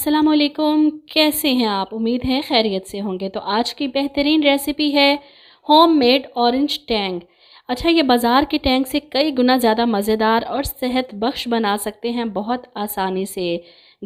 असलकुम कैसे हैं आप उम्मीद है खैरियत से होंगे तो आज की बेहतरीन रेसिपी है होम मेड औरेंज टैंग अच्छा ये बाज़ार के टैंग से कई गुना ज़्यादा मज़ेदार और सेहत बख्श बना सकते हैं बहुत आसानी से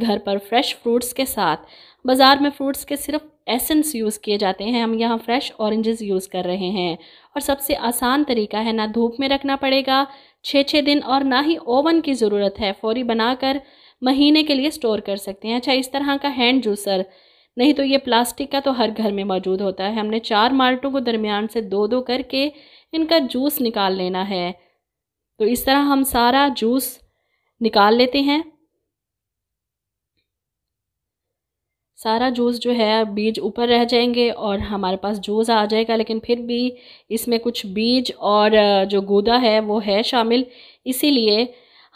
घर पर फ्रेश फ्रूट्स के साथ बाज़ार में फ्रूट्स के सिर्फ एसेंस यूज़ किए जाते हैं हम यहाँ फ्रेश ऑरेंजेस यूज़ कर रहे हैं और सबसे आसान तरीका है ना धूप में रखना पड़ेगा छः छः दिन और ना ही ओवन की ज़रूरत है फौरी बनाकर महीने के लिए स्टोर कर सकते हैं अच्छा इस तरह का हैंड जूसर नहीं तो ये प्लास्टिक का तो हर घर में मौजूद होता है हमने चार माल्टों को दरमियान से दो दो करके इनका जूस निकाल लेना है तो इस तरह हम सारा जूस निकाल लेते हैं सारा जूस जो है बीज ऊपर रह जाएंगे और हमारे पास जूस आ जाएगा लेकिन फिर भी इसमें कुछ बीज और जो गूदा है वो है शामिल इसीलिए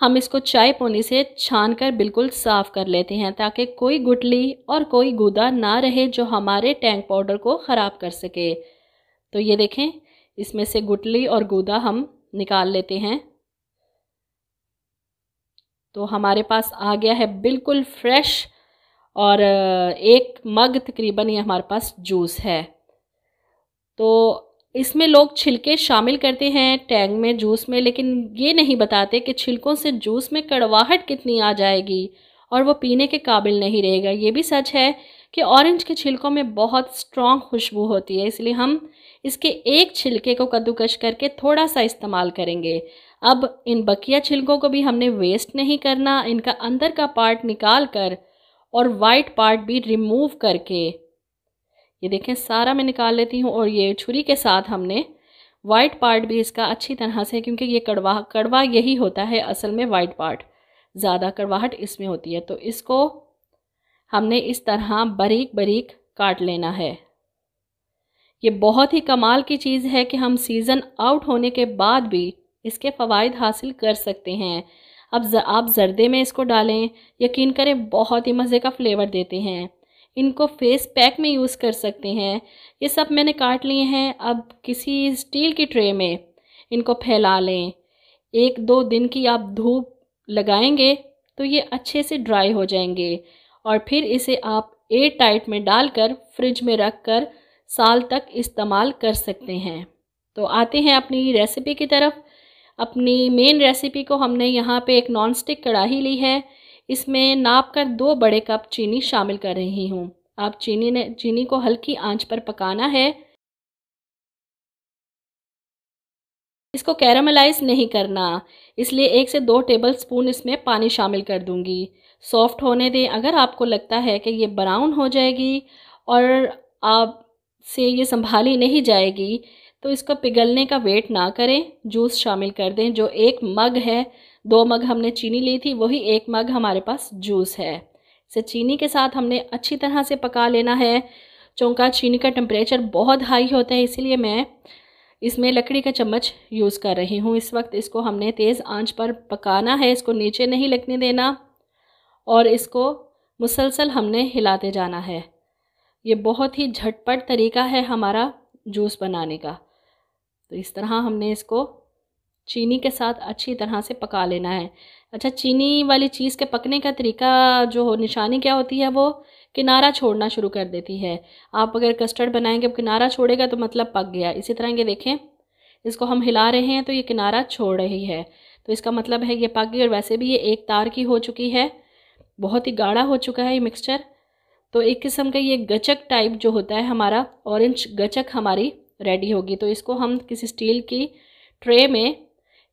हम इसको चाय पोनी से छान कर बिल्कुल साफ़ कर लेते हैं ताकि कोई गुटली और कोई गूदा ना रहे जो हमारे टैंक पाउडर को ख़राब कर सके तो ये देखें इसमें से गुटली और गूदा हम निकाल लेते हैं तो हमारे पास आ गया है बिल्कुल फ्रेश और एक मग तकरीबन ये हमारे पास जूस है तो इसमें लोग छिलके शामिल करते हैं टैंग में जूस में लेकिन ये नहीं बताते कि छिलकों से जूस में कड़वाहट कितनी आ जाएगी और वो पीने के काबिल नहीं रहेगा ये भी सच है कि ऑरेंज के छिलकों में बहुत स्ट्रॉन्ग खुशबू होती है इसलिए हम इसके एक छिलके को कद्दूकश करके थोड़ा सा इस्तेमाल करेंगे अब इन बकिया छिलकों को भी हमने वेस्ट नहीं करना इनका अंदर का पार्ट निकाल कर और वाइट पार्ट भी रिमूव करके ये देखें सारा मैं निकाल लेती हूँ और ये छुरी के साथ हमने वाइट पार्ट भी इसका अच्छी तरह से क्योंकि ये कड़वा कड़वा यही होता है असल में वाइट पार्ट ज़्यादा कड़वाहट इसमें होती है तो इसको हमने इस तरह बारीक बारीक काट लेना है ये बहुत ही कमाल की चीज़ है कि हम सीज़न आउट होने के बाद भी इसके फ़वाद हासिल कर सकते हैं अब आप जर्दे में इसको डालें यकीन करें बहुत ही मज़े का फ्लेवर देते हैं इनको फेस पैक में यूज़ कर सकते हैं ये सब मैंने काट लिए हैं अब किसी स्टील की ट्रे में इनको फैला लें एक दो दिन की आप धूप लगाएंगे तो ये अच्छे से ड्राई हो जाएंगे और फिर इसे आप एयर टाइट में डालकर फ्रिज में रख कर साल तक इस्तेमाल कर सकते हैं तो आते हैं अपनी रेसिपी की तरफ अपनी मेन रेसिपी को हमने यहाँ पे एक नॉन स्टिक कढ़ाही ली है इसमें नाप कर दो बड़े कप चीनी शामिल कर रही हूँ आप चीनी ने चीनी को हल्की आंच पर पकाना है इसको कैरामलाइज नहीं करना इसलिए एक से दो टेबल स्पून इसमें पानी शामिल कर दूंगी सॉफ्ट होने दें अगर आपको लगता है कि ये ब्राउन हो जाएगी और आप से ये संभाली नहीं जाएगी तो इसको पिघलने का वेट ना करें जूस शामिल कर दें जो एक मग है दो मग हमने चीनी ली थी वही एक मग हमारे पास जूस है इसे चीनी के साथ हमने अच्छी तरह से पका लेना है चौंका चीनी का टेम्परेचर बहुत हाई होता है इसीलिए मैं इसमें लकड़ी का चम्मच यूज़ कर रही हूँ इस वक्त इसको हमने तेज़ आंच पर पकाना है इसको नीचे नहीं लगने देना और इसको मुसलसल हमने हिलाते जाना है ये बहुत ही झटपट तरीका है हमारा जूस बनाने का तो इस तरह हमने इसको चीनी के साथ अच्छी तरह से पका लेना है अच्छा चीनी वाली चीज़ के पकने का तरीका जो हो निशानी क्या होती है वो किनारा छोड़ना शुरू कर देती है आप अगर कस्टर्ड बनाएंगे किनारा छोड़ेगा तो मतलब पक गया इसी तरह ये देखें इसको हम हिला रहे हैं तो ये किनारा छोड़ रही है तो इसका मतलब है ये पक गई और वैसे भी ये एक तार की हो चुकी है बहुत ही गाढ़ा हो चुका है ये मिक्सचर तो एक किस्म का ये गचक टाइप जो होता है हमारा ऑरेंज गचक हमारी रेडी होगी तो इसको हम किसी स्टील की ट्रे में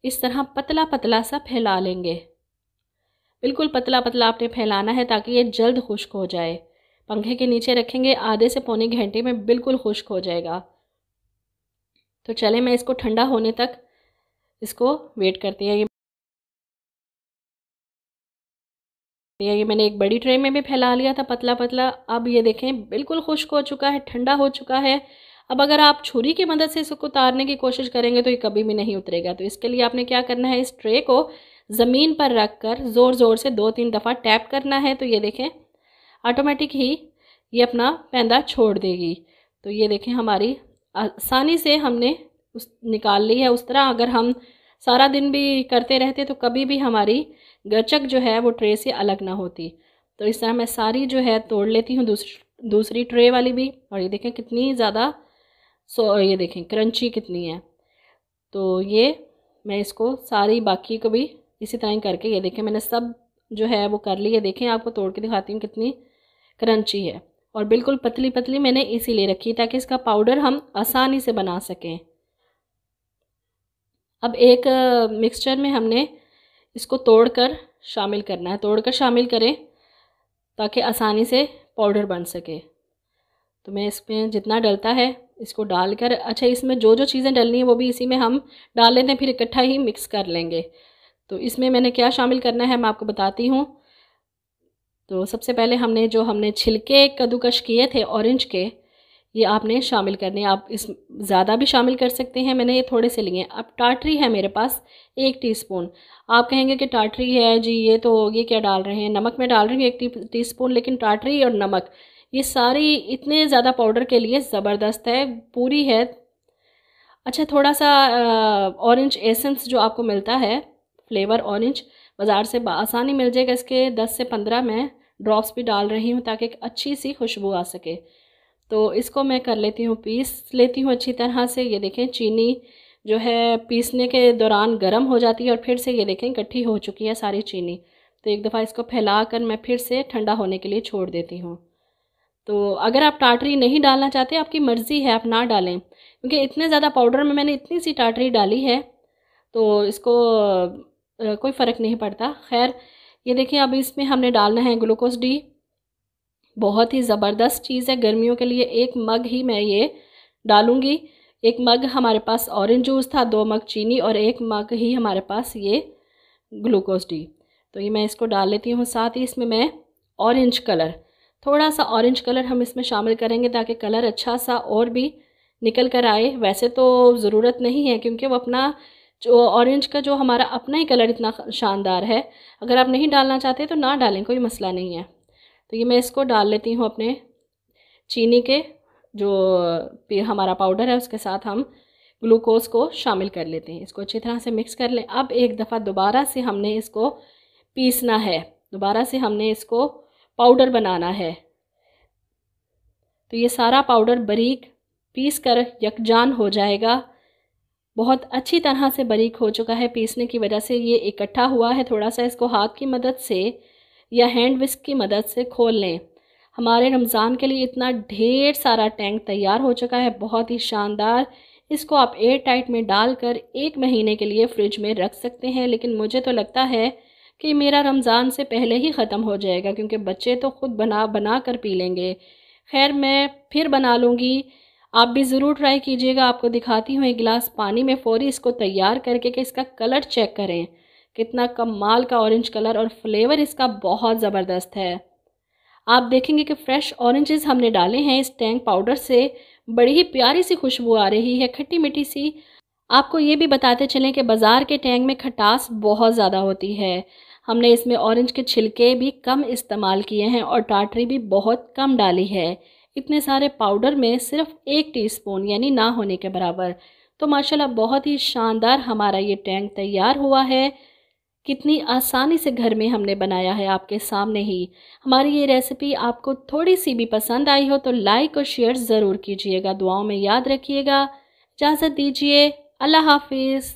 इस तरह पतला पतला सा फैला लेंगे बिल्कुल पतला पतला आपने फैलाना है ताकि ये जल्द खुश्क हो जाए पंखे के नीचे रखेंगे आधे से पौने घंटे में बिल्कुल खुश्क हो जाएगा तो चले मैं इसको ठंडा होने तक इसको वेट करती है ये मैंने एक बड़ी ट्रे में भी फैला लिया था पतला पतला अब ये देखें बिल्कुल खुश्क हो चुका है ठंडा हो चुका है अब अगर आप छुरी की मदद से इसको उतारने की कोशिश करेंगे तो ये कभी भी नहीं उतरेगा तो इसके लिए आपने क्या करना है इस ट्रे को ज़मीन पर रख कर ज़ोर ज़ोर से दो तीन दफ़ा टैप करना है तो ये देखें ऑटोमेटिक ही ये अपना पैंदा छोड़ देगी तो ये देखें हमारी आसानी से हमने उस निकाल ली है उस तरह अगर हम सारा दिन भी करते रहते तो कभी भी हमारी गचक जो है वो ट्रे से अलग ना होती तो इस तरह मैं सारी जो है तोड़ लेती हूँ दूसरी दूसरी ट्रे वाली भी और ये देखें कितनी ज़्यादा सो ये देखें क्रंची कितनी है तो ये मैं इसको सारी बाकी को भी इसी तरह ही करके ये देखें मैंने सब जो है वो कर ली है देखें आपको तोड़ के दिखाती हूँ कितनी क्रंची है और बिल्कुल पतली पतली मैंने इसी लिए रखी ताकि इसका पाउडर हम आसानी से बना सकें अब एक मिक्सचर में हमने इसको तोड़कर शामिल करना है तोड़कर शामिल करें ताकि आसानी से पाउडर बन सके तो मैं इसमें जितना डलता है इसको डालकर अच्छा इसमें जो जो चीज़ें डलनी है वो भी इसी में हम डाल लेते हैं फिर इकट्ठा ही मिक्स कर लेंगे तो इसमें मैंने क्या शामिल करना है मैं आपको बताती हूँ तो सबसे पहले हमने जो हमने छिलके कद्दूकश किए थे ऑरेंज के ये आपने शामिल करने आप इस ज़्यादा भी शामिल कर सकते हैं मैंने ये थोड़े से लिए अब टाटरी है मेरे पास एक टीस्पून आप कहेंगे कि टाटरी है जी ये तो ये क्या डाल रहे हैं नमक में डाल रही हूँ एक टी टीस्पून लेकिन टाटरी और नमक ये सारी इतने ज़्यादा पाउडर के लिए ज़बरदस्त है पूरी है अच्छा थोड़ा सा ऑरेंज एसेंस जो आपको मिलता है फ्लेवर ऑरेंज बाज़ार से आसानी मिल जाएगा इसके 10 से 15 में ड्रॉप्स भी डाल रही हूँ ताकि एक अच्छी सी खुशबू आ सके तो इसको मैं कर लेती हूँ पीस लेती हूँ अच्छी तरह से ये देखें चीनी जो है पीसने के दौरान गर्म हो जाती है और फिर से ये देखें इकट्ठी हो चुकी है सारी चीनी तो एक दफ़ा इसको फैला कर मैं फिर से ठंडा होने के लिए छोड़ देती हूँ तो अगर आप टाटरी नहीं डालना चाहते आपकी मर्ज़ी है आप ना डालें क्योंकि इतने ज़्यादा पाउडर में मैंने इतनी सी टाटरी डाली है तो इसको कोई फ़र्क नहीं पड़ता खैर ये देखिए अब इसमें हमने डालना है ग्लूकोज डी बहुत ही ज़बरदस्त चीज़ है गर्मियों के लिए एक मग ही मैं ये डालूँगी एक मग हमारे पास ऑरेंज जूस था दो मग चीनी और एक मग ही हमारे पास ये ग्लूकोज डी तो ये मैं इसको डाल लेती हूँ साथ ही इसमें मैं ऑरेंज कलर थोड़ा सा ऑरेंज कलर हम इसमें शामिल करेंगे ताकि कलर अच्छा सा और भी निकल कर आए वैसे तो ज़रूरत नहीं है क्योंकि वो अपना जो ऑरेंज का जो हमारा अपना ही कलर इतना शानदार है अगर आप नहीं डालना चाहते तो ना डालें कोई मसला नहीं है तो ये मैं इसको डाल लेती हूँ अपने चीनी के जो हमारा पाउडर है उसके साथ हम ग्लूकोज को शामिल कर लेते हैं इसको अच्छी तरह से मिक्स कर लें अब एक दफ़ा दोबारा से हमने इसको पीसना है दोबारा से हमने इसको पाउडर बनाना है तो ये सारा पाउडर बारीक पीस कर यकजान हो जाएगा बहुत अच्छी तरह से बारीक हो चुका है पीसने की वजह से ये इकट्ठा हुआ है थोड़ा सा इसको हाथ की मदद से या हैंड विस्क की मदद से खोल लें हमारे रमज़ान के लिए इतना ढेर सारा टैंक तैयार हो चुका है बहुत ही शानदार इसको आप एयर टाइट में डालकर एक महीने के लिए फ्रिज में रख सकते हैं लेकिन मुझे तो लगता है कि मेरा रमज़ान से पहले ही ख़त्म हो जाएगा क्योंकि बच्चे तो ख़ुद बना बना कर पी लेंगे खैर मैं फिर बना लूँगी आप भी ज़रूर ट्राई कीजिएगा आपको दिखाती हूँ एक गिलास पानी में फ़ौरी इसको तैयार करके कि इसका कलर चेक करें कितना कमाल का ऑरेंज कलर और फ्लेवर इसका बहुत ज़बरदस्त है आप देखेंगे कि फ़्रेश ऑरेंजेस हमने डाले हैं इस टैंक पाउडर से बड़ी ही प्यारी सी खुशबू आ रही है खट्टी मीठी सी आपको ये भी बताते चलें कि बाज़ार के टैंक में खटास बहुत ज़्यादा होती है हमने इसमें ऑरेंज के छिलके भी कम इस्तेमाल किए हैं और टाटरी भी बहुत कम डाली है इतने सारे पाउडर में सिर्फ एक टीस्पून यानी ना होने के बराबर तो माशाल्लाह बहुत ही शानदार हमारा ये टैंक तैयार हुआ है कितनी आसानी से घर में हमने बनाया है आपके सामने ही हमारी ये रेसिपी आपको थोड़ी सी भी पसंद आई हो तो लाइक और शेयर ज़रूर कीजिएगा दुआओं में याद रखिएगा इजाज़त दीजिए अल्लाह हाफिज़